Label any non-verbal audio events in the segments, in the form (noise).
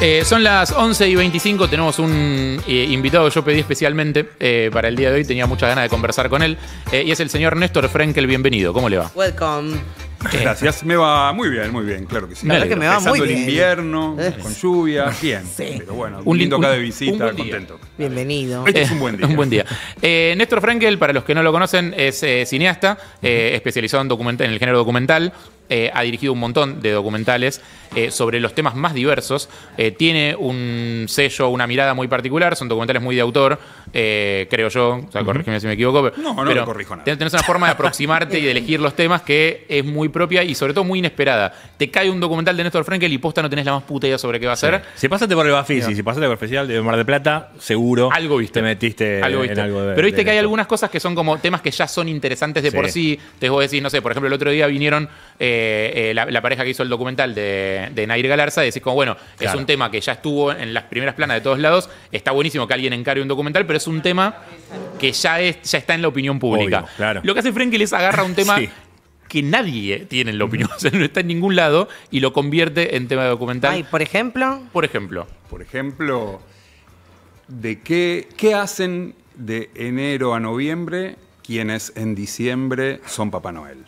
Eh, son las 11 y 25, tenemos un eh, invitado que yo pedí especialmente eh, para el día de hoy, tenía muchas ganas de conversar con él, y es el señor Néstor Frenkel, bienvenido, ¿cómo le va? Welcome. Gracias, me va muy bien, muy bien, claro que sí. que me va muy bien. el invierno, con lluvia, (laughs) bien. Sí. Pero bueno, un lindo día de visita, contento. Bienvenido. Este es un buen (laughs) día. un buen día. Néstor Frankel, para los que no lo conocen, es cineasta, especializado en, en, el género documental, eh, ha dirigido un montón de documentales eh, sobre los temas más diversos. Eh, tiene un sello, una mirada muy particular, son documentales muy de autor, creo yo, o sea, si me equivoco. Pero, no, no lo corrijo nada. Tenés una forma de aproximarte y de elegir los temas que es muy propia y sobre todo muy inesperada. Te cae un documental de Néstor Frankel y posta no tenés la más puta idea sobre qué va a ser. Si pasaste por el Bafis si pasaste por el de Mar de Plata, seguro algo viste. te metiste en algo de, Pero viste que hay algunas cosas que son como temas que ya son interesantes de por sí. voy a decir no sé, por ejemplo, el otro día vinieron... Eh, eh, la, pareja que hizo el documental de, Nair Galarza, decís como, bueno, es un tema que ya estuvo en las primeras planas de todos lados, está buenísimo que alguien encargue un documental, pero es un tema que ya, es, ya está en la opinión pública. claro. Lo que hace Frenkel es agarra un tema (laughs) que nadie tiene en la opinión, o sea, no está en ningún lado y lo convierte en tema de documental. Ay, por ejemplo. Por ejemplo. Por ejemplo, ¿de qué, qué hacen de enero a noviembre quienes en diciembre son Papá Noel?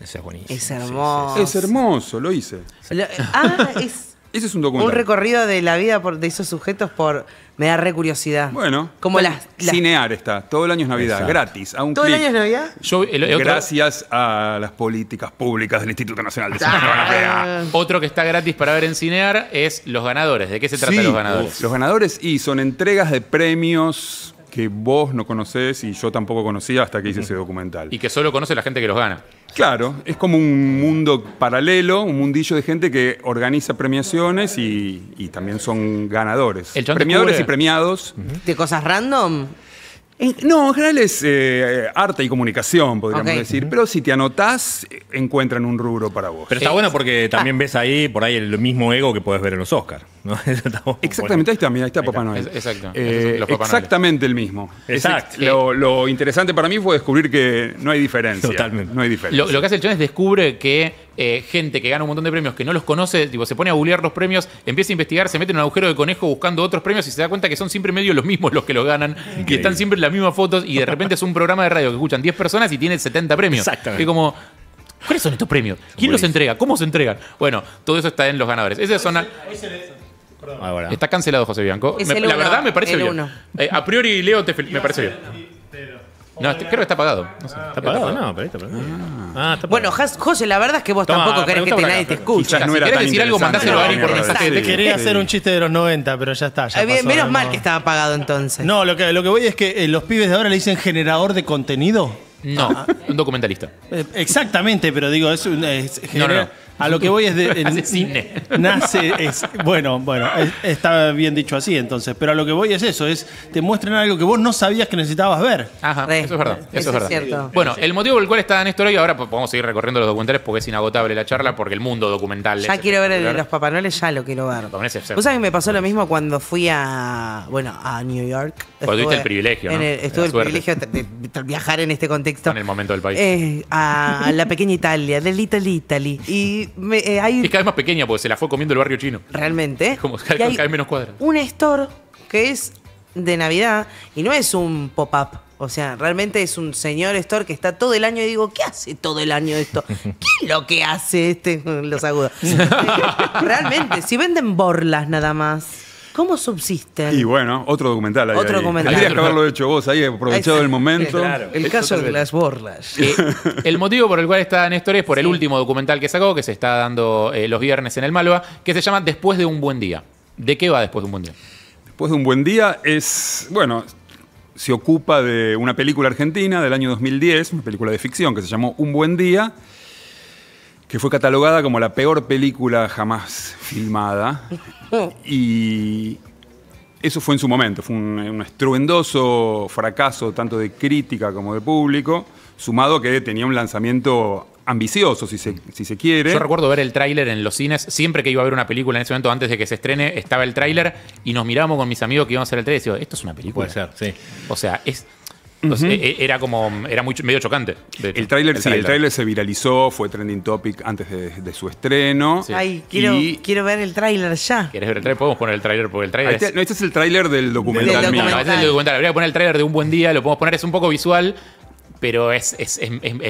es bonito. Es hermoso. Es hermoso, lo hice. Eh, ah, (laughs) es Ese es un un recorrido de la vida de esos sujetos por. Me da re curiosidad. Bueno, Como la Cinear está, todo el año es Navidad, gratis, a un ¿Todo el año es Navidad? Gracias a las políticas públicas del Instituto Nacional de Cine. Ah. otro que está gratis para ver en Cinear es Los Ganadores. ¿De qué se trata Los Ganadores? Los ganadores y son entregas de premios que vos no conocés y yo tampoco conocía hasta que hice ese documental. Y que solo conoce la gente que los gana. Claro, es como un mundo paralelo, un mundillo de gente que organiza premiaciones y, también son ganadores. Premiadores y premiados. ¿De cosas random? No, en general es eh, arte y comunicación, podríamos decir. Pero si te anotás, encuentran un rubro para vos. Pero está bueno porque también ves ahí, por ahí, el mismo ego que puedes ver en los Oscars. (laughs) exactamente, ahí está, mira, está Papá Noel. Exacto. Eh, exactamente el mismo. Exacto. Lo, interesante para mí fue descubrir que no hay diferencia. Totalmente. No hay diferencia. Lo, que hace el chon es descubre que eh, gente que gana un montón de premios que no los conoce, tipo, se pone a googlear los premios, empieza a investigar, se mete en un agujero de conejo buscando otros premios y se da cuenta que son siempre medio los mismos los que los ganan, Y que están siempre en las mismas fotos y de repente es un programa de radio que escuchan 10 personas y tiene 70 premios. Exactamente. Que como, ¿Cuáles son estos premios? ¿Quién los entrega? ¿Cómo se entregan? Bueno, todo eso está en los ganadores. Ese son. Ah, está cancelado José Bianco. la verdad me parece bien. Eh, a priori, Leo, te me parece bien. No, este, creo que está apagado. No ¿Está apagado? No, pero está ah. Ah, está Bueno, José, la verdad es que vos tampoco querés que nadie te escuche. Si querés decir algo, mandáselo a Ari por Quería hacer un chiste de los 90, pero ya está. Eh, menos mal que estaba apagado entonces. No, lo que, lo que voy es que eh, los pibes de ahora le dicen generador de contenido. No, un documentalista. exactamente, pero digo, es un. A lo que voy es de. el- cine. Nace. Es, bueno, bueno, está bien dicho así entonces. Pero a lo que voy es eso: es te muestran algo que vos no sabías que necesitabas ver. Ajá, eso es verdad. Eso, es verdad. cierto. Bueno, el motivo por el cual está Néstor hoy, ahora podemos seguir recorriendo los documentales porque es inagotable la charla, porque el mundo documental. Ya quiero ver de los Papanoles ya lo quiero ver. Vos sabés que me pasó lo mismo cuando fui a, bueno, a New York. Cuando tuviste el privilegio, ¿no? el- estuve el privilegio de, viajar en este contexto. En el momento del país. Eh, a, la pequeña Italia, de Little Italy. Y eh, y Es cada vez más pequeña porque se la fue comiendo el barrio chino. Realmente. como cada, vez menos cuadras. Un store que es de Navidad y no es un pop-up. O sea, realmente es un señor store que está todo el año y digo, ¿qué hace todo el año esto? (laughs) ¿Qué es lo que hace este? (laughs) Los agudos. (laughs) realmente, si venden borlas nada más. ¿Cómo subsisten? Y bueno, otro documental ahí. Otro documental. que haberlo hecho vos ahí, aprovechado el momento. El caso de las borlas. Eh, el motivo por el cual está Néstor es por el último documental que sacó, que se está dando eh, los viernes en el Malva, que se llama Después de un buen día. ¿De qué va Después de un buen día? Después de un buen día es, bueno, se ocupa de una película argentina del año 2010, una película de ficción que se llamó Un buen día que fue catalogada como la peor película jamás filmada. (laughs) Y eso fue en su momento, fue un, estruendoso fracaso tanto de crítica como de público, sumado que tenía un lanzamiento ambicioso, si se, quiere. Yo recuerdo ver el tráiler en los cines, siempre que iba a ver una película en ese momento, antes de que se estrene, estaba el tráiler y nos miramos con mis amigos que íbamos a hacer el tráiler y decíamos, esto es una película. Puede ser, sí. O sea, es entonces, e, e, era como. Era muy, medio chocante. El tráiler el tráiler se viralizó, fue trending topic antes de, su estreno. Ay, quiero, ver el tráiler ya. ¿Quieres ver el tráiler? Podemos poner el tráiler el tráiler. este es el tráiler del documental. mío. este es el documental. Habría que poner el tráiler de un buen día, lo podemos poner, es un poco visual. Pero es, es,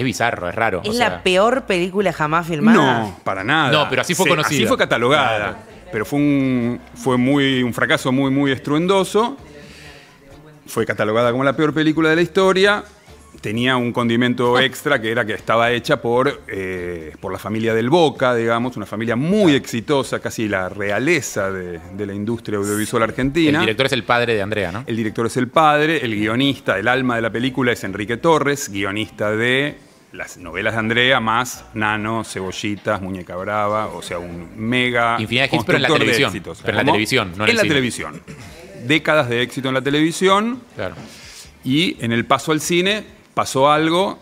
bizarro, es raro. Es la peor película jamás filmada. No, para nada. No, pero así fue conocida. Así fue catalogada. Pero fue un, fue muy, un fracaso muy, muy estruendoso fue catalogada como la peor película de la historia. Tenía un condimento (laughs) extra que era que estaba hecha por, eh, por la familia del Boca, digamos, una familia muy exitosa, casi la realeza de, la industria audiovisual argentina. El director es el padre de Andrea, ¿no? El director es el padre, el guionista, el alma de la película es Enrique Torres, guionista de las novelas de Andrea más Nano, Cebollitas, Muñeca Brava, o sea, un mega. Infinidad de pero en la televisión. Pero la televisión, no en la televisión décadas de éxito en la televisión. Claro. Y en el paso al cine pasó algo,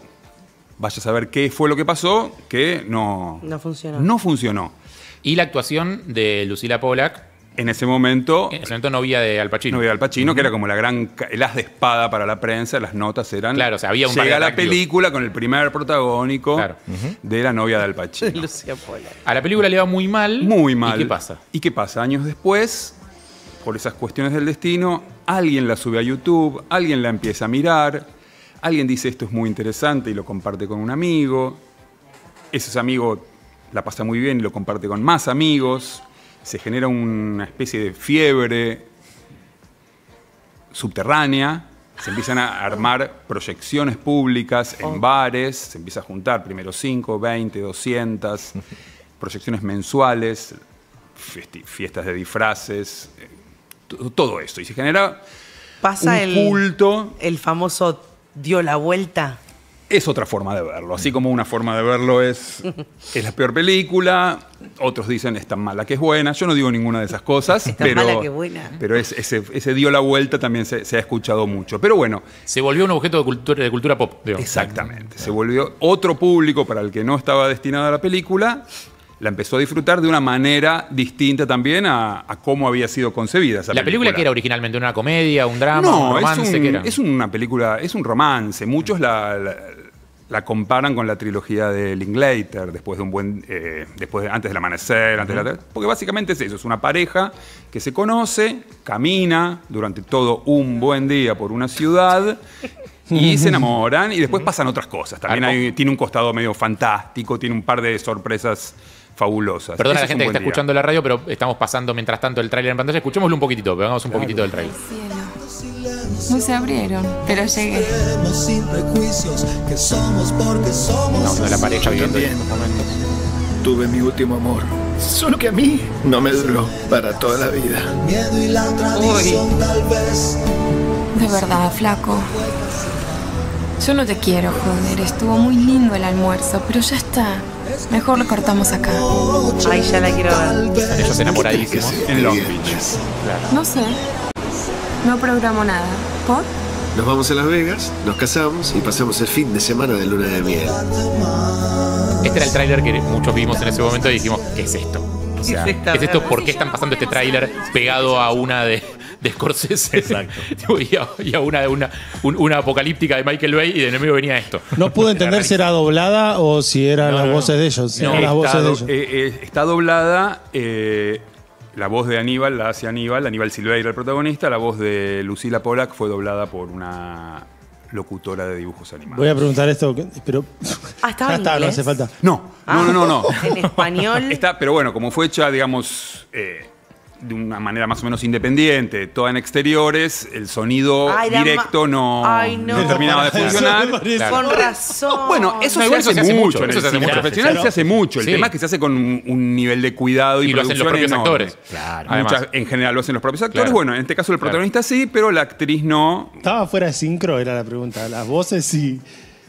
vaya a saber qué fue lo que pasó, que no, no funcionó. No funcionó. Y la actuación de Lucila Polak. En ese momento. En ese momento novia de Al Pacino. Novia de Al Pacino, que era como la gran. El as de espada para la prensa, las notas eran. Claro, o sea, había un Llega la película con el primer protagónico de la novia de Al Pacino. (laughs) A la película le va muy mal. Muy mal. ¿Y qué pasa? ¿Y qué pasa? Años después, por esas cuestiones del destino, alguien la sube a YouTube, alguien la empieza a mirar, alguien dice esto es muy interesante y lo comparte con un amigo, ese amigo la pasa muy bien y lo comparte con más amigos, se genera una especie de fiebre subterránea, se empiezan a armar proyecciones públicas en oh. bares, se empieza a juntar primero 5, 20, 200, proyecciones mensuales, fiestas de disfraces, todo esto. Y se genera Pasa un el, culto. El famoso dio la vuelta. Es otra forma de verlo. Así como una forma de verlo es, (laughs) es la peor película, otros dicen es tan mala que es buena. Yo no digo ninguna de esas cosas, (laughs) es tan pero, mala que buena. pero ese, dio la vuelta también se, ha escuchado mucho. Pero bueno. Se volvió un objeto de cultura, de cultura pop, Exactamente. Se volvió otro público para el que no estaba destinada la película la empezó a disfrutar de una manera distinta también a, cómo había sido concebida ¿La película, que era originalmente una comedia, un drama, un romance? Es, es una película, es un romance. Muchos la, comparan con la trilogía de Linklater, después de un buen, eh, después antes del amanecer, antes de la, porque básicamente es eso, es una pareja que se conoce, camina durante todo un buen día por una ciudad (laughs) y se enamoran y después pasan otras cosas. También tiene un costado medio fantástico, tiene un par de sorpresas Perdón Perdona a la gente que está escuchando la radio, pero estamos pasando mientras tanto el tráiler en pantalla. Escuchémoslo un poquitito, veamos un poquito poquitito del tráiler. No se abrieron, pero llegué. no, la pareja viviendo Tuve mi último amor. Solo que a mí no me duró para toda la vida. Miedo De verdad, flaco. Yo no te quiero, joder. Estuvo muy lindo el almuerzo, pero ya está. Mejor lo cortamos acá. Ay, ya la quiero ver. ellos enamoradísimos en Long Beach. Claro. No sé. No programo nada. ¿Por? Nos vamos a Las Vegas, nos casamos y pasamos el fin de semana de luna de miel. Este era el tráiler que muchos vimos en ese momento y dijimos, ¿qué es esto? O sea, ¿qué es esto? ¿Por qué están pasando este tráiler pegado a una de, de Scorsese. Exacto. (laughs) y, una, apocalíptica de Michael Bay y de enemigo venía esto. No pude entender si era doblada o si eran las voces de ellos. no, las voces eh, eh, está doblada. Eh, la voz de Aníbal la hace Aníbal, Aníbal Silveira el protagonista, la voz de Lucila Polak fue doblada por una locutora de dibujos animados. Voy a preguntar esto, pero hasta ah, (laughs) está, no hace falta. No, no, no, no, ah, (laughs) En español. Está, pero bueno, como fue hecha, digamos, de una manera más o menos independiente, toda en exteriores, el sonido directo no, terminaba de funcionar. Con razón. Bueno, eso, se, hace mucho. eso se hace mucho. El se hace mucho. El tema es que se hace con un, nivel de cuidado y, y lo hacen los propios actores. en general lo hacen los propios actores. Bueno, en este caso el protagonista sí, pero la actriz no. Estaba fuera de sincro, era la pregunta. Las voces sí.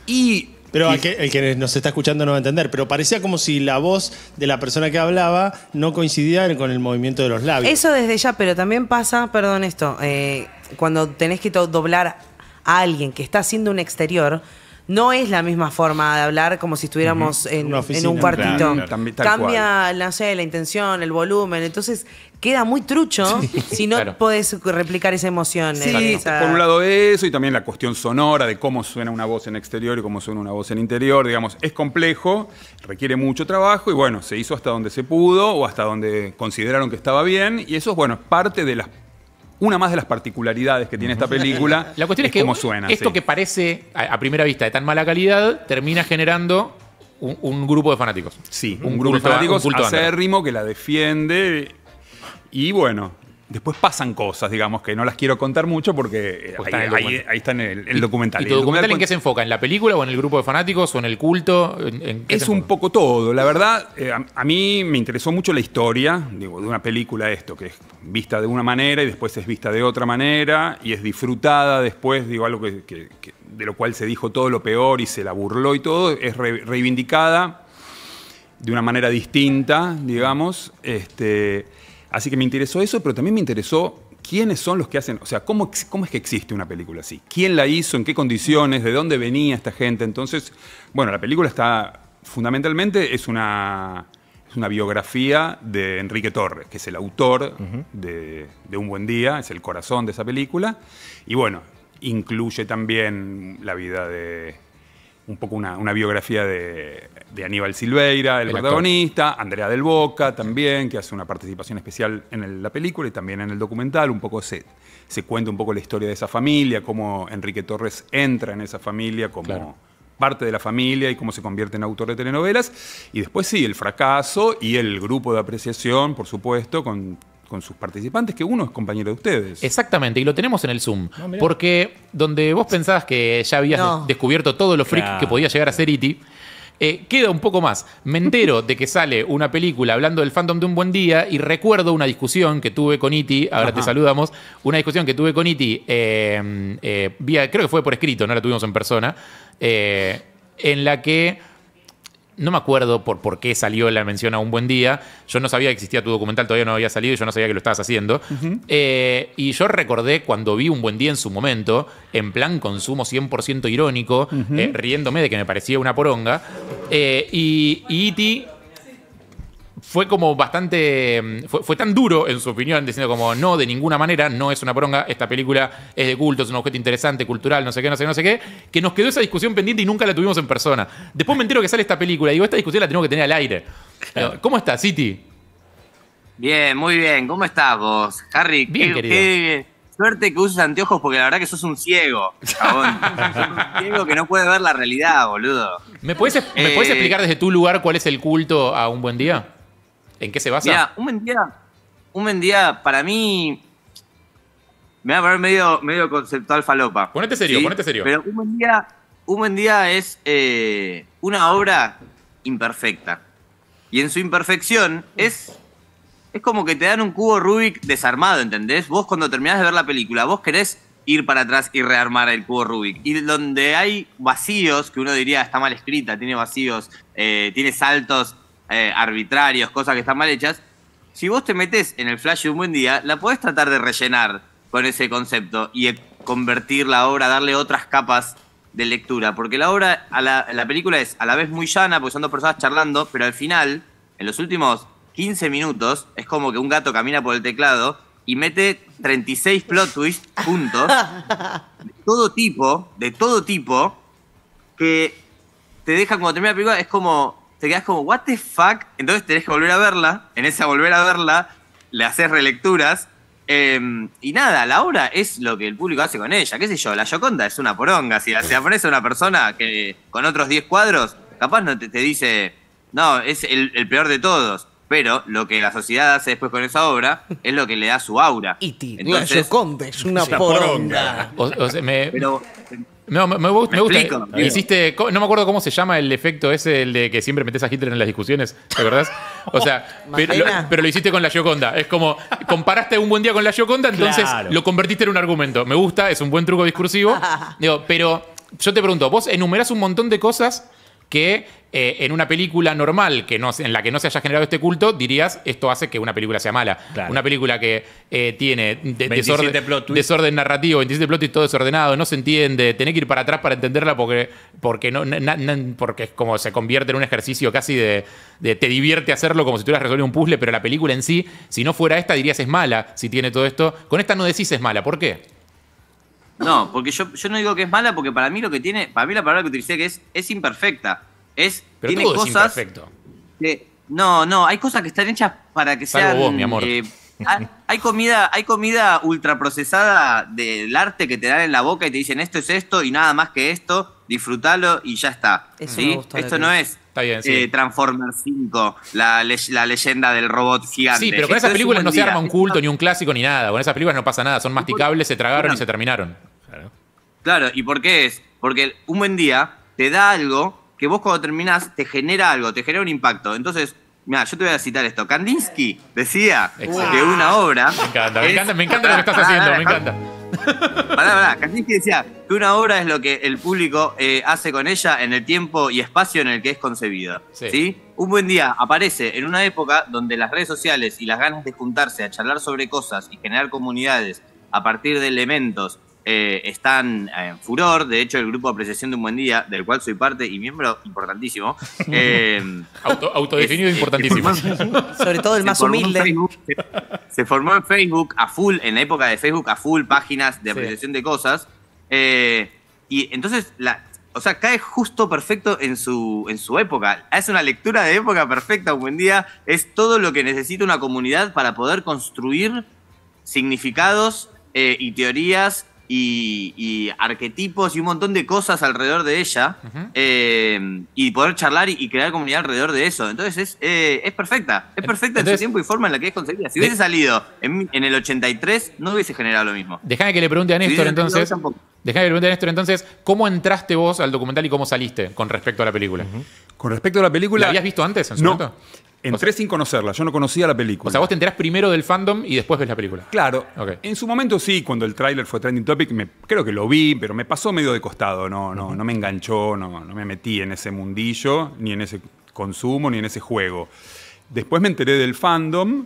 Y pero el, que, nos está escuchando no va a entender, pero parecía como si la voz de la persona que hablaba no coincidiera con el movimiento de los labios. Eso desde ya, pero también pasa, perdón esto, eh, cuando tenés que doblar a alguien que está haciendo un exterior, no es la misma forma de hablar como si estuviéramos en, en, un cuartito. Cambia, la intención, el volumen. Entonces, queda muy trucho si no puedes podés replicar esa emoción. Eh, por un lado eso y también la cuestión sonora de cómo suena una voz en exterior y cómo suena una voz en interior, digamos, es complejo, requiere mucho trabajo y bueno, se hizo hasta donde se pudo o hasta donde consideraron que estaba bien y eso es bueno, parte de las una más de las particularidades que tiene esta película. (laughs) La cuestión es, que suena, esto que parece a, primera vista de tan mala calidad termina generando un, grupo de fanáticos. Sí, un, grupo de fanáticos acérrimo que la defiende y bueno, después pasan cosas, digamos, que no las quiero contar mucho porque eh, pues ahí, está en el, documental. ¿Y el documental, en qué se enfoca? ¿En la película o en el grupo de fanáticos o en el culto? es un poco todo. La verdad, eh, a, mí me interesó mucho la historia, digo, de una película esto, que es vista de una manera y después es vista de otra manera y es disfrutada después, digo, algo que, de lo cual se dijo todo lo peor y se la burló y todo, es reivindicada de una manera distinta, digamos. Este, Así que me interesó eso, pero también me interesó quiénes son los que hacen, o sea, cómo, es que existe una película así, quién la hizo, en qué condiciones, de dónde venía esta gente. Entonces, bueno, la película está fundamentalmente es una, una biografía de Enrique Torres, que es el autor de Un Buen Día, es el corazón de esa película. Y bueno, incluye también la vida de un poco una, biografía de, Aníbal Silveira, el, protagonista, Andrea del Boca también, que hace una participación especial en la película y también en el documental, un poco se, se cuenta un poco la historia de esa familia, cómo Enrique Torres entra en esa familia como parte de la familia y cómo se convierte en autor de telenovelas. Y después sí, el fracaso y el grupo de apreciación, por supuesto, con con sus participantes, que uno es compañero de ustedes. Exactamente, y lo tenemos en el Zoom. Ah, porque donde vos pensabas que ya habías descubierto todo lo freaks que podía llegar a ser Iti, e eh, queda un poco más. Me entero de que sale una película hablando del fandom de un buen día y recuerdo una discusión que tuve con Iti, e ahora te saludamos, una discusión que tuve con Iti, e eh, eh, creo que fue por escrito, no la tuvimos en persona, en la que no me acuerdo por, por qué salió la mención a Un Buen Día. Yo no sabía que existía tu documental, todavía no había salido y yo no sabía que lo estabas haciendo. Eh, y yo recordé cuando vi Un Buen Día en su momento, en plan consumo 100% irónico, eh, riéndome de que me parecía una poronga. Eh, y, Iti fue como bastante. Mm, fue, tan duro en su opinión, diciendo como no, de ninguna manera, no es una pronga, esta película es de culto, es un objeto interesante, cultural, no sé qué, no sé qué, no sé qué, que nos quedó esa discusión pendiente y nunca la tuvimos en persona. Después me entero que sale esta película y digo, esta discusión la tengo que tener al aire. ¿Cómo estás, City? Bien, muy bien. ¿Cómo estás vos, Harry? Bien, querido. suerte que uses anteojos porque la verdad que sos un ciego. un ciego que no puede ver la realidad, boludo. ¿Me puedes, ¿me puedes eh, explicar desde tu lugar cuál es el culto a un buen día? ¿En qué se basa? Mira, un Mendía, un Mendía para mí. Me va a poner medio, conceptual falopa. Ponete serio, ponete serio. Pero un buen es eh, una obra imperfecta. Y en su imperfección es, es como que te dan un cubo Rubik desarmado, ¿entendés? Vos cuando terminás de ver la película, vos querés ir para atrás y rearmar el cubo Rubik. Y donde hay vacíos, que uno diría está mal escrita, tiene vacíos, eh, tiene saltos eh, arbitrarios, cosas que están mal hechas, si vos te metes en el flash de un buen día, la podés tratar de rellenar con ese concepto y e convertir la obra, darle otras capas de lectura. Porque la obra, la, película es a la vez muy llana, porque son dos personas charlando, pero al final, en los últimos 15 minutos, es como que un gato camina por el teclado y mete 36 plot twists juntos, de todo tipo, de todo tipo, que te deja cuando termina la película, es como, te quedas como, ¿what the fuck? Entonces tenés que volver a verla. En esa volver a verla, le haces relecturas. Em, y nada, la obra es lo que el público hace con ella. ¿Qué sé yo? La Yoconda es una poronga. Si la, se aparece una persona que con otros 10 cuadros, capaz no te, dice, no, es el, peor de todos. Pero lo que la sociedad hace después con esa obra es lo que le da su aura. Y la Yoconda es una poronga. Pero no, me, gusta. Me Hiciste, no me acuerdo cómo se llama el efecto ese, el de que siempre metes a Hitler en las discusiones, ¿te acordás? O sea, (laughs) pero, lo, hiciste con la Gioconda. Es como, comparaste un buen día con la Gioconda, entonces lo convertiste en un argumento. Me gusta, es un buen truco discursivo. (laughs) Digo, pero yo te pregunto, vos enumerás un montón de cosas que eh, en una película normal que no, en la que no se haya generado este culto, dirías esto hace que una película sea mala. Una película que eh, tiene desorden, desorden, narrativo, 27 plot y todo desordenado, no se entiende, tenés que ir para atrás para entenderla porque, porque, no, porque es como se convierte en un ejercicio casi de, te divierte hacerlo como si tuvieras resolver un puzzle, pero la película en sí, si no fuera esta, dirías es mala si tiene todo esto. Con esta no decís es mala, ¿por qué? No, porque yo, yo no digo que es mala, porque para mí lo que tiene, para mí la palabra que utilicé que es, es imperfecta. Es, tiene cosas. Es Que, no, no, hay cosas que están hechas para que sean. amor. Eh, hay comida, hay comida ultraprocesada del arte que te dan en la boca y te dicen esto es esto y nada más que esto, disfrútalo y ya está. Esto no es eh, Transformers 5, la, la, leyenda del robot gigante. Sí, pero con esas películas no se arma un culto, ni un clásico, ni nada. Con esas películas no pasa nada, son masticables, se tragaron y se terminaron. Claro. ¿y por qué es? Porque un buen día te da algo que vos cuando terminás te genera algo, te genera un impacto. Entonces, Mira, yo te voy a citar esto. Kandinsky decía De que una obra. me encanta, me encanta lo que estás (laughs) haciendo, me encanta. Pará, decía que una obra es lo que el público eh, hace con ella en el tiempo y espacio en el que es concebida. Un buen día aparece en una época donde las redes sociales y las ganas de juntarse a charlar sobre cosas y generar comunidades a partir de elementos eh, están en furor. De hecho, el grupo Apreciación de un Buen Día, del cual soy parte y miembro importantísimo. (laughs) Eh, autodefinido eh, importantísimo. sobre todo el más humilde. se, formó en Facebook a full, en la época de Facebook a full, páginas de apreciación de cosas. y entonces, la, o sea, cae justo perfecto en su, en su época. Es una lectura de época perfecta, un buen día. Es todo lo que necesita una comunidad para poder construir significados y teorías y, arquetipos y un montón de cosas alrededor de ella eh, y poder charlar y, crear comunidad alrededor de eso. Entonces es, eh, es perfecta, es perfecta en su tiempo y forma en la que es conseguida. Si hubiese salido en, el 83, no hubiese generado lo mismo. Déjame que le pregunte a Néstor entonces. Déjame que pregunte a Néstor entonces, ¿cómo entraste vos al documental y cómo saliste con respecto a la película? Con respecto a la película. ¿La habías visto antes en no. Entré sin conocerla, yo no conocía la película. O sea, vos te enterás primero del fandom y después ves la película. Claro. En su momento sí, cuando el tráiler fue trending topic, creo que lo vi, pero me pasó medio de costado, no, no, no me enganchó, no, me metí en ese mundillo, ni en ese consumo, ni en ese juego. Después me enteré del fandom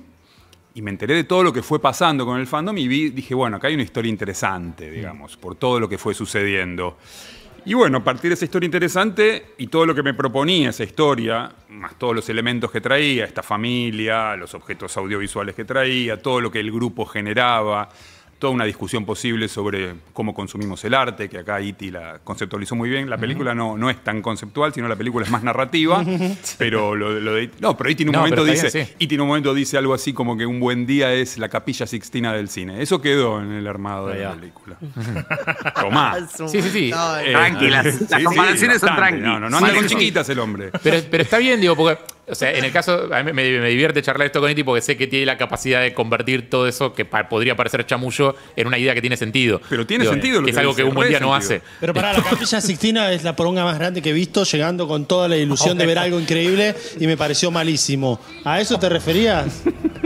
y me enteré de todo lo que fue pasando con el fandom y vi, dije, bueno, acá hay una historia interesante, mm. digamos, por todo lo que fue sucediendo. Y bueno, a partir de esa historia interesante y todo lo que me proponía esa historia, más todos los elementos que traía, esta familia, los objetos audiovisuales que traía, todo lo que el grupo generaba, toda una discusión posible sobre cómo consumimos el arte, que acá Iti e la conceptualizó muy bien. La película no, no es tan conceptual, sino la película es más narrativa. (laughs) pero lo, de e No, pero Iti e en un momento dice. un momento dice algo así como que un buen día es la capilla sixtina del cine. Eso quedó en el armado de la película. (laughs) Tomás. Sí, sí, sí. Eh, tranquilas. Eh, las comparaciones son tranquilas. No, no, no anda con chiquitas el hombre. Pero, está bien, digo, porque. O sea, en el caso, a mí me, divierte charlar esto con Iti porque sé que tiene la capacidad de convertir todo eso que podría parecer chamuyo en una idea que tiene sentido. Pero tiene sentido lo que, es algo que un buen día no hace. Pero para la (laughs) Capilla Sixtina es la poronga más grande que he visto, llegando con toda la ilusión de ver algo increíble y me pareció malísimo. ¿A eso te referías?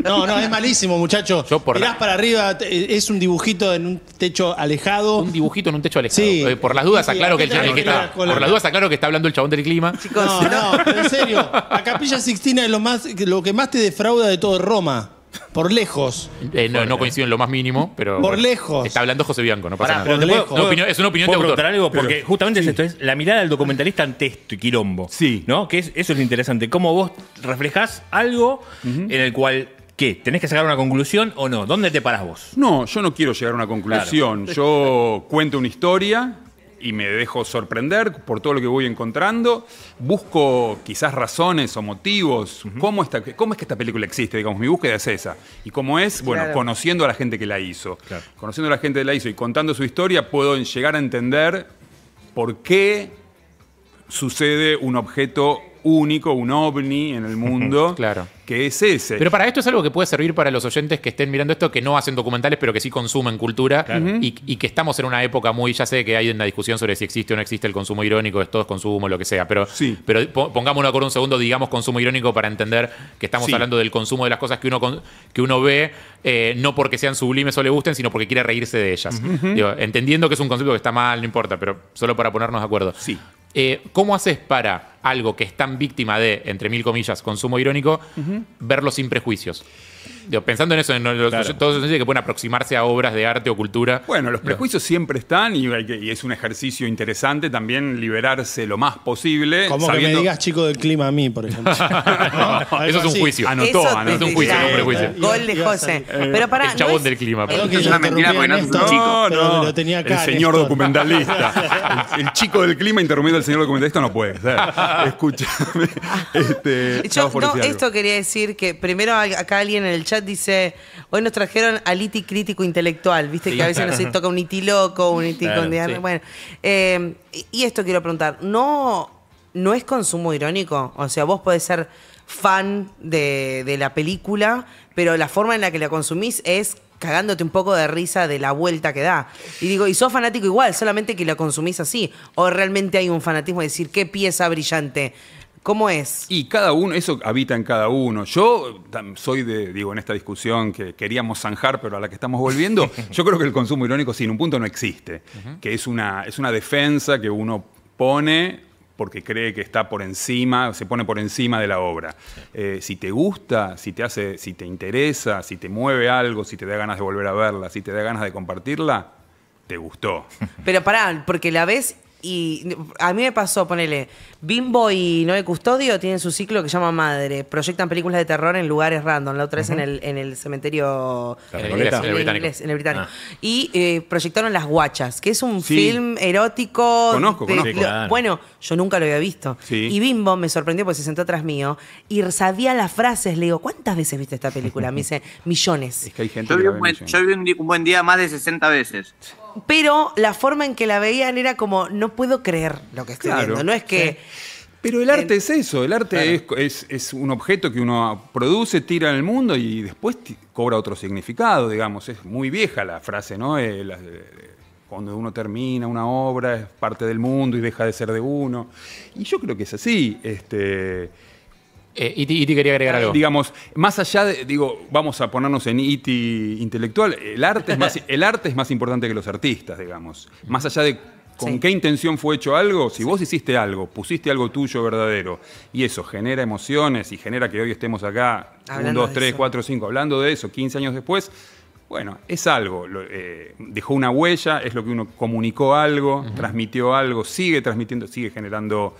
No, no, es malísimo, muchacho. Yo Mirás para arriba, es un dibujito en un techo alejado. Un dibujito en un techo alejado. Eh, por las dudas, aclaro que, está, hablando el chabón del clima. (laughs) no, no, en serio. La Capilla Sixtina es lo más lo que más te defrauda de todo Roma por lejos. Eh, no, coincido en lo más mínimo, pero. Por lejos. Está hablando José Bianco, no pasa nada. opinión, es una opinión de autor. algo? Porque justamente es esto, es la mirada del documentalista ante esto y quilombo. Sí. ¿No? Que eso es lo interesante. Cómo vos reflejás algo en el cual ¿Qué? ¿Tenés que sacar una conclusión o no? ¿Dónde te parás vos? No, yo no quiero llegar a una conclusión. Yo cuento una historia y me dejo sorprender por todo lo que voy encontrando. Busco quizás razones o motivos. ¿Cómo, ¿Cómo es que esta película existe? Digamos, mi búsqueda es esa. ¿Y cómo es? Bueno, conociendo a la gente que la hizo. Conociendo a la gente que la hizo y contando su historia, puedo llegar a entender por qué sucede un objeto único, un ovni en el mundo, (laughs) claro. que es ese. Pero para esto es algo que puede servir para los oyentes que estén mirando esto, que no hacen documentales, pero que sí consumen cultura y, que estamos en una época muy, ya sé que hay una discusión sobre si existe o no existe el consumo irónico, es todo consumo, lo que sea, pero, pero pongámonos de acuerdo un segundo, digamos consumo irónico para entender que estamos hablando del consumo de las cosas que uno, que uno ve, eh, no porque sean sublimes o le gusten, sino porque quiere reírse de ellas. entendiendo que es un concepto que está mal, no importa, pero solo para ponernos de acuerdo. Sí. Eh, ¿Cómo haces para algo que es tan víctima de, entre mil comillas, consumo irónico, verlo sin prejuicios? pensando en eso, en los, claro. todos que pueden aproximarse a obras de arte o cultura. Bueno, los prejuicios siempre están y, es un ejercicio interesante también liberarse lo más posible. Como sabiendo... que me digas chico del clima a mí, por ejemplo. (laughs) eso es un juicio. Anotó, anotó un juicio, un prejuicio. Gol de José. el chabón del clima. es una mentira no un chico. No, tenía el señor documentalista. (laughs) el, chico del clima interrumpiendo al señor documentalista no puede ser. Escúchame. (laughs) Este, esto quería decir que primero acá alguien en el chat chat dice, hoy nos trajeron al iti crítico intelectual, viste que a veces nos toca un iti loco, un iti con diario, Bueno, eh, y esto quiero preguntar, ¿no, ¿no es consumo irónico? O sea, vos podés ser fan de, de la película, pero la forma en la que la consumís es cagándote un poco de risa de la vuelta que da. Y digo, y sos fanático igual, solamente que la consumís así. O realmente hay un fanatismo de decir, qué pieza brillante. ¿Cómo es? Y cada uno, eso habita en cada uno. Yo soy de, digo, en esta discusión que queríamos zanjar, pero a la que estamos volviendo, (laughs) yo creo que el consumo irónico sin un punto no existe, que es una, es una defensa que uno pone porque cree que está por encima, se pone por encima de la obra. Eh, si te gusta, si te hace, si te interesa, si te mueve algo, si te da ganas de volver a verla, si te da ganas de compartirla, te gustó. Pero pará, porque la ves y a mí me pasó, ponele, Bimbo y Noé Custodio tienen su ciclo que se llama Madre. Proyectan películas de terror en lugares random. La otra es en, el, en el cementerio... En el, británico. en el británico. Ah. Y eh, proyectaron Las Guachas, que es un film erótico... Conozco, conozco. Bueno, yo nunca lo había visto. Y Bimbo me sorprendió porque se sentó atrás mío y sabía las frases. Le digo, ¿cuántas veces viste esta película? Me dice, millones. Es que hay gente yo, que vi un, buen, un buen día más de 60 veces pero la forma en que la veían era como, no puedo creer lo que estoy viendo. No es que. Pero el arte es eso, el arte es, un objeto que uno produce, tira en el mundo y después cobra otro significado, digamos. Es muy vieja la frase, ¿no? Eh, eh, cuando uno termina una obra, es parte del mundo y deja de ser de uno. Y yo creo que es así. Este, eh, y te quería agregar algo. Digamos, más allá de, digo, vamos a ponernos en Iti e intelectual, (laughs) el arte es más, importante que los artistas, digamos. Más allá de con qué intención fue hecho algo, si vos hiciste algo, pusiste algo tuyo verdadero, y eso genera emociones y genera que hoy estemos acá, un, dos, tres, cuatro, cinco, hablando de eso, 15 años después, bueno, es algo, eh, dejó una huella, es lo que uno comunicó algo, transmitió algo, sigue transmitiendo, sigue generando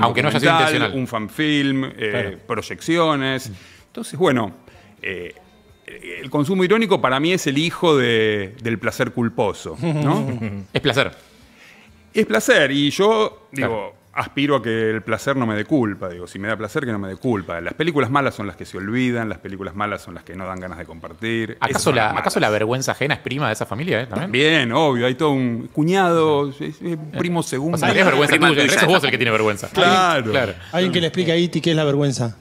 aunque no haya sido intencional. Un fanfilm, film, eh, proyecciones. Entonces, bueno, eh, el consumo irónico para mí es el hijo del placer culposo, ¿no? (laughs) es placer. Es placer, y yo digo, aspiro a que el placer no me dé culpa, digo, si me da placer que no me dé culpa. Las películas malas son las que se olvidan, las películas malas son las que no dan ganas de compartir. ¿Acaso, la, vergüenza ajena es prima de esa familia eh, también? Bien, obvio, hay todo un cuñado, primo segundo. O es vergüenza es vos el que tiene vergüenza. Claro. Alguien que le explique a Iti qué es la vergüenza.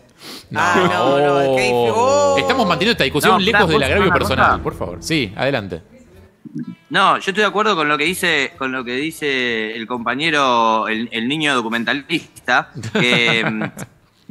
No. Ah, no, oh. Estamos manteniendo esta discusión lejos del agravio personal, por favor. Sí, adelante. No, yo estoy de acuerdo con lo que dice, con lo que dice el compañero, el, niño documentalista, mm,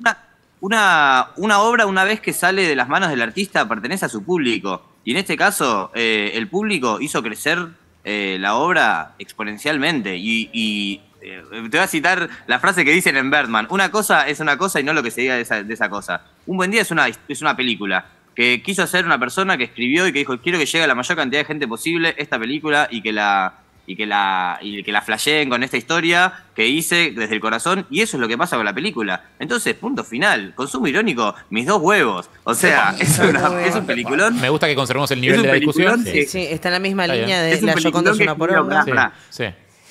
(laughs) una, obra, una vez que sale de las manos del artista, pertenece a su público. Y en este caso, eh, el público hizo crecer eh, la obra exponencialmente. Y, eh, te voy a citar la frase que dicen en Birdman. Una cosa es una cosa y no lo que se diga de esa, de esa cosa. Un buen día es una, es una película que quiso ser una persona que escribió y que dijo, quiero que llegue a la mayor cantidad de gente posible esta película y que la y que la y que la flasheen con esta historia que hice desde el corazón y eso es lo que pasa con la película. Entonces, punto final, consumo irónico, mis dos huevos. O sea, es, un peliculón. Me gusta que conservemos el nivel de la discusión. sí, está en la misma línea de es un la una por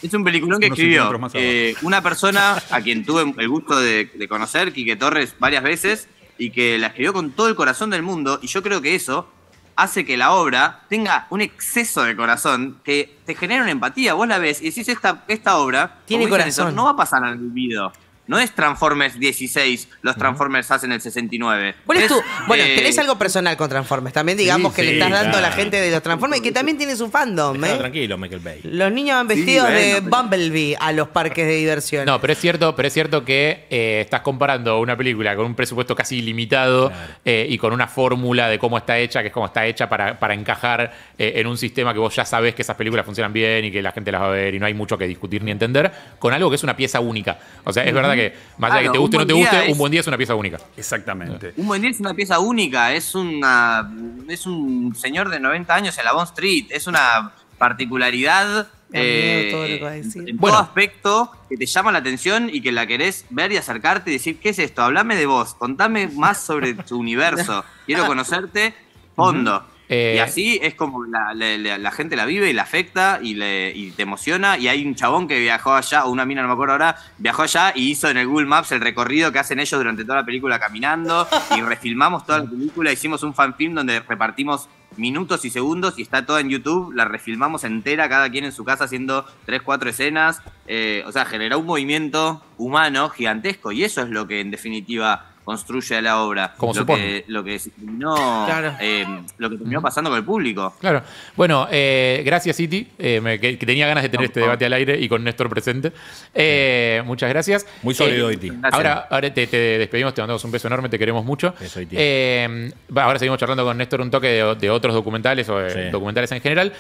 Es un peliculón que escribió eh, una persona a quien tuve el gusto de, de conocer, Quique Torres, varias veces, y que la escribió con todo el corazón del mundo y yo creo que eso hace que la obra tenga un exceso de corazón que te genera una empatía. Vos la ves y decís, esta, esta obra tiene corazón. no va a pasar al olvido. No es Transformers 16, los Transformers hacen el 69. ¿Cuál es, bueno, eh, tenés algo personal con Transformers. También digamos que le estás dando a la gente de los Transformers y que también tiene su fandom. ¿eh? Tranquilo, Michael Bay. Los niños van vestidos de Bumblebee a los parques de diversión. No, pero es cierto, pero es cierto que eh, estás comparando una película con un presupuesto casi ilimitado y con una fórmula de cómo está hecha, que es como está hecha para, encajar en un sistema que vos ya sabés que esas películas funcionan bien y que la gente las va a ver y no hay mucho que discutir ni entender, con algo que es una pieza única. O sea, es verdad que más allá de que te guste o no te guste, un buen día es una pieza única. Exactamente. Un buen día es una pieza única, es una es un señor de 90 años en la Bond Street, es una particularidad eh, en todo aspecto que te llama la atención y que la querés ver y acercarte y decir, ¿qué es esto? Hablame de vos, contame más sobre tu (laughs) universo, quiero conocerte fondo. Eh, y así es como la, gente la vive y la afecta y, le, te emociona. Y hay un chabón que viajó allá, o una mina, no me acuerdo ahora, viajó allá y hizo en el Google Maps el recorrido que hacen ellos durante toda la película caminando. y (laughs) refilmamos toda la película, hicimos un fanfilm donde repartimos minutos y segundos y está toda en YouTube, la refilmamos entera, cada quien en su casa haciendo tres, cuatro escenas. Eh, o sea, generó un movimiento humano gigantesco y eso es lo que en definitiva construye la obra. Como lo Que, lo que eh, lo que terminó pasando con el público. Claro. Bueno, eh, gracias, Iti. Eh, que, tenía ganas de tener este debate al aire y con Néstor presente. Muchas gracias. Muy sólido, Iti. Ahora, ahora te, despedimos, te mandamos un beso enorme, te queremos mucho. ahora seguimos charlando con Néstor un toque de, otros documentales o documentales en general.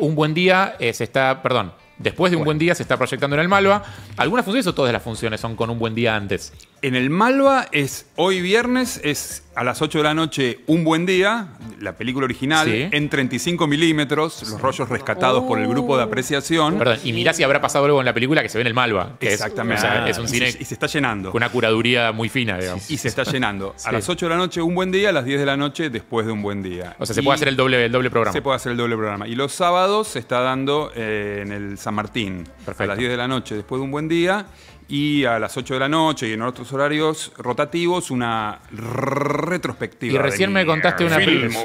un buen día se está, perdón, después de un buen día se está proyectando en el Malva. Algunas funciones o todas las funciones son con un buen día antes. En el Malva es hoy viernes, es a las 8 de la noche Un Buen Día, la película original, en 35 milímetros, los rollos rescatados por el grupo de oh. apreciación. Perdón, y mirá si habrá pasado algo en la película que se ve en el Malva. Exactamente. Es, un cine. Y se, está llenando. Con una curaduría muy fina, digamos. y se está llenando. A las 8 de la noche Un Buen Día, a las 10 de la noche Después de un Buen Día. O sea, se puede hacer el doble, doble programa. Se puede hacer el doble programa. Y los sábados se está dando eh, en el San Martín, Perfecto. a las 10 de la noche Después de un Buen Día y a las 8 de la noche y en otros horarios rotativos una retrospectiva. Y recién me contaste una primicia.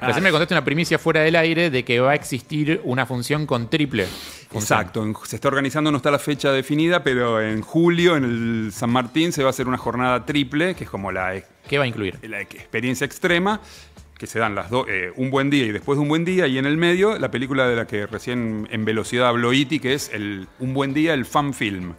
Recién me contaste una primicia fuera del aire de que va a existir una función con triple. Exacto, se está organizando, no está la fecha definida, pero en julio en el San Martín se va a hacer una jornada triple, que es como la ¿Qué va a incluir? La experiencia extrema que se dan las dos, eh, un buen día y después de un buen día, y en el medio la película de la que recién en velocidad habló Iti, e que es el, Un buen día, el fan film.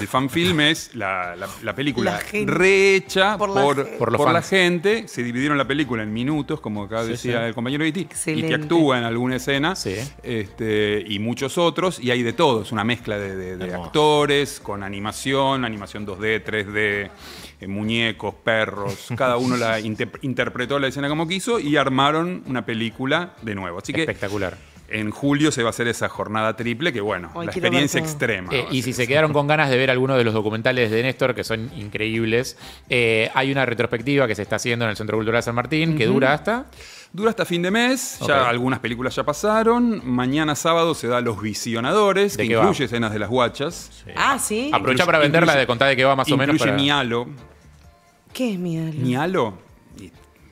El fanfilm es la, película rehecha por, la, gente. Se dividieron la película en minutos, como acá decía el compañero Iti, y que actúa en alguna escena, este, y muchos otros, y hay de todo. Es una mezcla de, actores, con animación, animación 2D, 3D, eh, muñecos, perros. Cada uno la (laughs) interpretó la escena como quiso y armaron una película de nuevo. Así que, Espectacular en julio se va a hacer esa jornada triple, que bueno, la experiencia extrema. Eh, y si se quedaron con ganas de ver algunos de los documentales de Néstor, que son increíbles, eh, hay una retrospectiva que se está haciendo en el Centro Cultural San Martín, que dura hasta... Dura hasta fin de mes, ya algunas películas ya pasaron. Mañana sábado se da Los Visionadores, que incluye escenas de las guachas. Ah, sí. Aprovecha para venderla, de contar de qué va más o menos. Incluye ¿Qué es Mialo? Mialo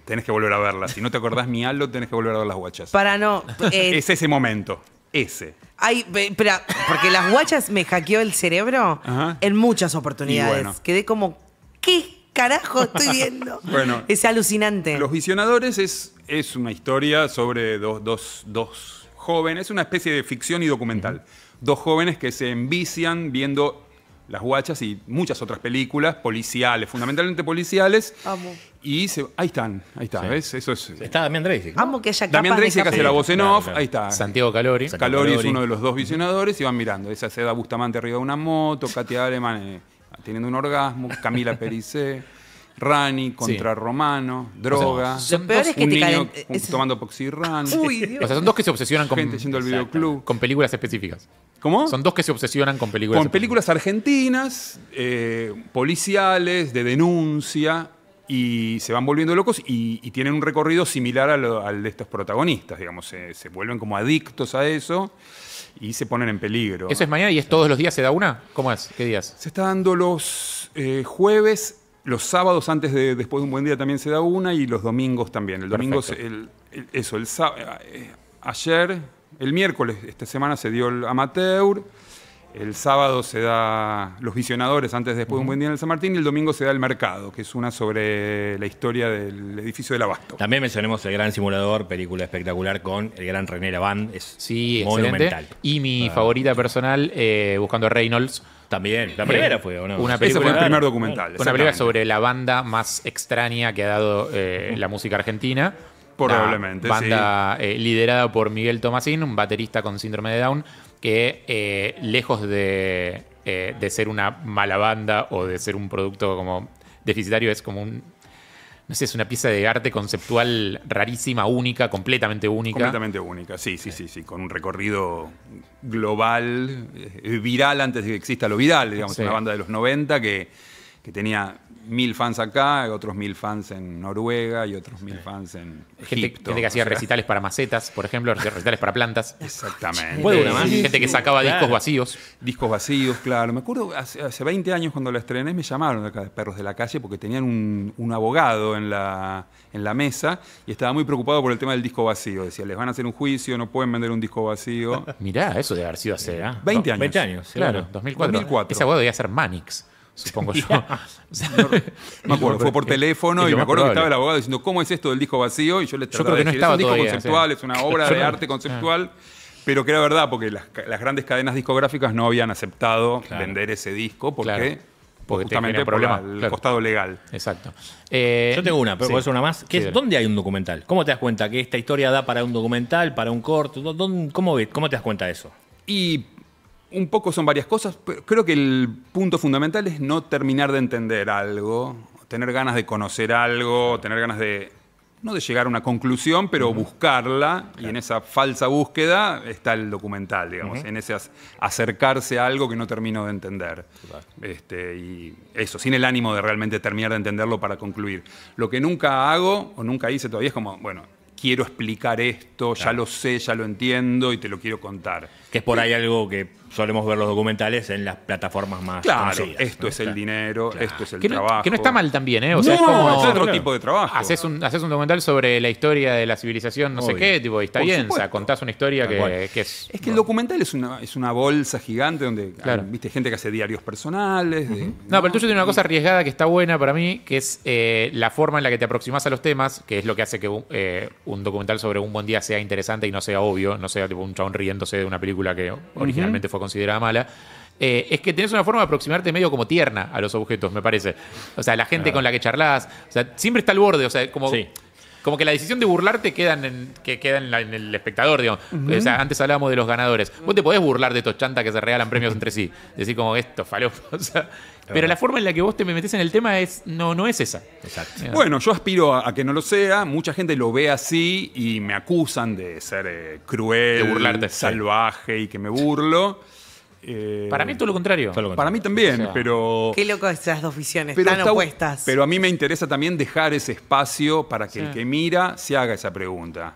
tenés que volver a verla. Si no te acordás mi halo, tenés que volver a ver las guachas. Para no. Eh, (laughs) es ese momento. Ese. Ay, espera, porque las guachas me hackeó el cerebro en muchas oportunidades. Quedé como, ¿qué carajo estoy viendo? (laughs) bueno. Es alucinante. Los visionadores es, es una historia sobre dos, dos, dos jóvenes, una especie de ficción y documental. Dos jóvenes que se envician viendo las Guachas y muchas otras películas policiales, fundamentalmente policiales. Amo. Y se, ahí están, ahí está, ¿ves? Eso es. Eh, está Damián Dreisek. Amo que haya Damián de hace la voz en off, ahí está. Santiago Calori. Calori. es uno de los dos visionadores y van mirando. Esa seda Bustamante arriba de una moto, Katia Alemán eh, teniendo un orgasmo, Camila Pericé. (laughs) Rani contra Romano, droga. niño tomando (laughs) O sea, son dos que se obsesionan con, Gente videoclub. con películas específicas. ¿Cómo? Son dos que se obsesionan con películas. con películas argentinas, eh, policiales, de denuncia, y se van volviendo locos y, tienen un recorrido similar al de estos protagonistas, digamos, se, vuelven como adictos a eso y se ponen en peligro. ¿Eso es mañana y es todos los días se da una? ¿Cómo es? ¿Qué días? Se está dando los eh, jueves los sábados antes de después de un buen día también se da una y los domingos también. El domingo, eso, el, eso, eh, ayer, el miércoles, esta semana se dio el amateur, el sábado se da los visionadores antes después de un buen día en el San Martín y el domingo se da el mercado, que es una sobre la historia del edificio del Abasto. También mencionemos el gran simulador, película espectacular con el gran René Lavand, es sí, monumental. Y mi ah. favorita personal, eh, buscando a Reynolds también, la primera fue, Una película, Ese fue el primer documental. Una película sobre la banda más extraña que ha dado eh, la música argentina. Probablemente. banda eh, liderada por Miguel Tomasín, un baterista con síndrome de Down, que eh, lejos de, de ser una mala banda o de ser un producto como deficitario, es como un no sé, es una pieza de arte conceptual rarísima, única, completamente única. Completamente única, sí, sí, sí, sí, con un recorrido global, eh, viral antes de que exista lo viral, digamos, una banda de los 90 que que tenía mil fans acá, otros mil fans en Noruega y otros mil fans en gente, Egipto. Gente que hacía recitales para macetas, por ejemplo, recitales para plantas. Exactamente. gente que sacaba discos vacíos. Discos vacíos, claro. Me acuerdo, hace, hace, 20 años cuando la estrené me llamaron acá de Perros de la Calle porque tenían un, abogado en la, mesa y estaba muy preocupado por el tema del disco vacío. Decía, les van a hacer un juicio, no pueden vender un disco vacío. (laughs) Mirá, eso debe haber sido hace... 20 ¿ah? años. 20 años, claro. 2004. 2004. Ese abogado debía ser Manix supongo (laughs) yo. me acuerdo, fue por teléfono y, me acuerdo que estaba el abogado diciendo, ¿cómo es esto del disco vacío? Y yo le yo creo que no es un disco conceptual, es una obra (laughs) de arte conceptual. Pero que era verdad, porque las, grandes cadenas discográficas no habían aceptado vender ese disco porque, porque justamente por problemas, el costado legal. Exacto. Eh, yo tengo una, pero voy puede ser una más. es, ¿Dónde hay un documental? ¿Cómo te das cuenta que esta historia da para un documental, para un corto? cómo, ¿Cómo te das cuenta de eso? Y un poco son varias cosas, pero creo que el punto fundamental es no terminar de entender algo, tener ganas de conocer algo, tener ganas de, no de llegar a una conclusión, pero buscarla, y en esa falsa búsqueda está el documental, digamos, en ese acercarse a algo que no termino de entender. Este, y eso, sin el ánimo de realmente terminar de entenderlo para concluir. Lo que nunca hago o nunca hice todavía es como, bueno, quiero explicar esto, ya lo sé, ya lo entiendo y te lo quiero contar. Que es por ahí algo que solemos ver los documentales en las plataformas más Claro, esto es el dinero, esto es el trabajo. Que no está mal también, ¿eh? O sea, es otro tipo de trabajo. Haces un, documental sobre la historia de la civilización, no sé qué, tipo, y está bien. O sea, contás una historia que, es. Es que el documental es una, es una bolsa gigante donde viste gente que hace diarios personales. no, pero tú tienes una cosa arriesgada que está buena para mí, que es eh, la forma en la que te aproximas a los temas, que es lo que hace que eh, un documental sobre un buen día sea interesante y no sea obvio, no sea tipo un chabón riéndose de una película que originalmente fue considerada mala, eh, es que tenés una forma de aproximarte medio como tierna a los objetos, me parece. O sea, la gente con la que charlas, sea, siempre está al borde, o sea, como como que la decisión de burlarte quedan en, que queda en, el espectador, digo. antes hablábamos de los ganadores. Vos te podés burlar de estos chantas que se regalan premios entre sí. Decir como esto, faló. (laughs) pero la forma en la que vos te metes en el tema es no, no es esa. Bueno, yo aspiro a, que no lo sea. Mucha gente lo ve así y me acusan de ser eh, cruel, de burlarte, salvaje y que me burlo. Eh, para mí todo lo contrario. Para mí también, pero... Qué loco esas dos visiones tan opuestas. Pero a mí me interesa también dejar ese espacio para que el que mira se haga esa pregunta.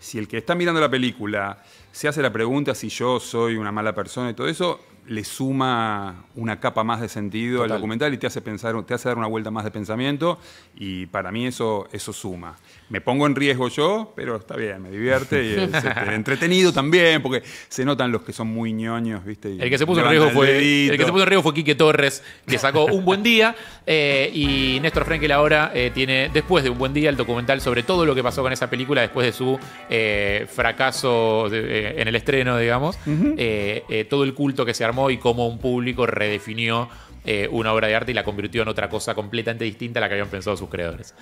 Si el que está mirando la película se hace la pregunta si yo soy una mala persona y todo eso, le suma una capa más de sentido al documental y te hace pensar, te hace dar una vuelta más de pensamiento y para mí eso, eso suma. Me pongo en riesgo yo, pero está bien, me divierte y es (laughs) este, entretenido también, porque se notan los que son muy ñoños, ¿viste? el que se puso en riesgo fue el, Quique Torres, que sacó Un buen día eh, y Néstor Frankel ahora eh, tiene después de Un buen día el documental sobre todo lo que pasó con esa película después de su eh, fracaso en el estreno, digamos, todo el culto que se armó y cómo un público redefinió eh, una obra de arte y la convirtió en otra cosa completamente distinta a la que habían pensado sus creadores.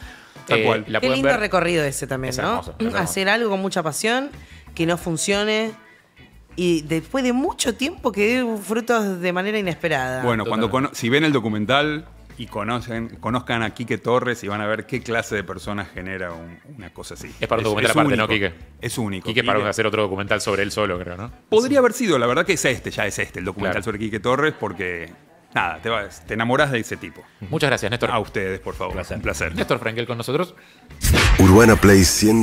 Tal eh, cual. La Qué lindo recorrido ese también, ¿no? Hacer algo con mucha pasión, que no funcione, y después de mucho tiempo que dé frutos de manera inesperada. Bueno, cuando si ven el documental, y conocen, conozcan a Quique Torres y van a ver qué clase de personas genera una cosa así. Es para un documental aparte, ¿no, Quique? Es único. Quique, para hacer otro documental sobre él solo, creo, ¿no? Podría haber sido, la verdad que es este, ya es este, el documental sobre Quique Torres, porque nada, te, vas, te enamorás de ese tipo. Muchas gracias, Néstor. A ustedes, por favor. Un placer. Néstor Frankel con nosotros. Urbana Play 100.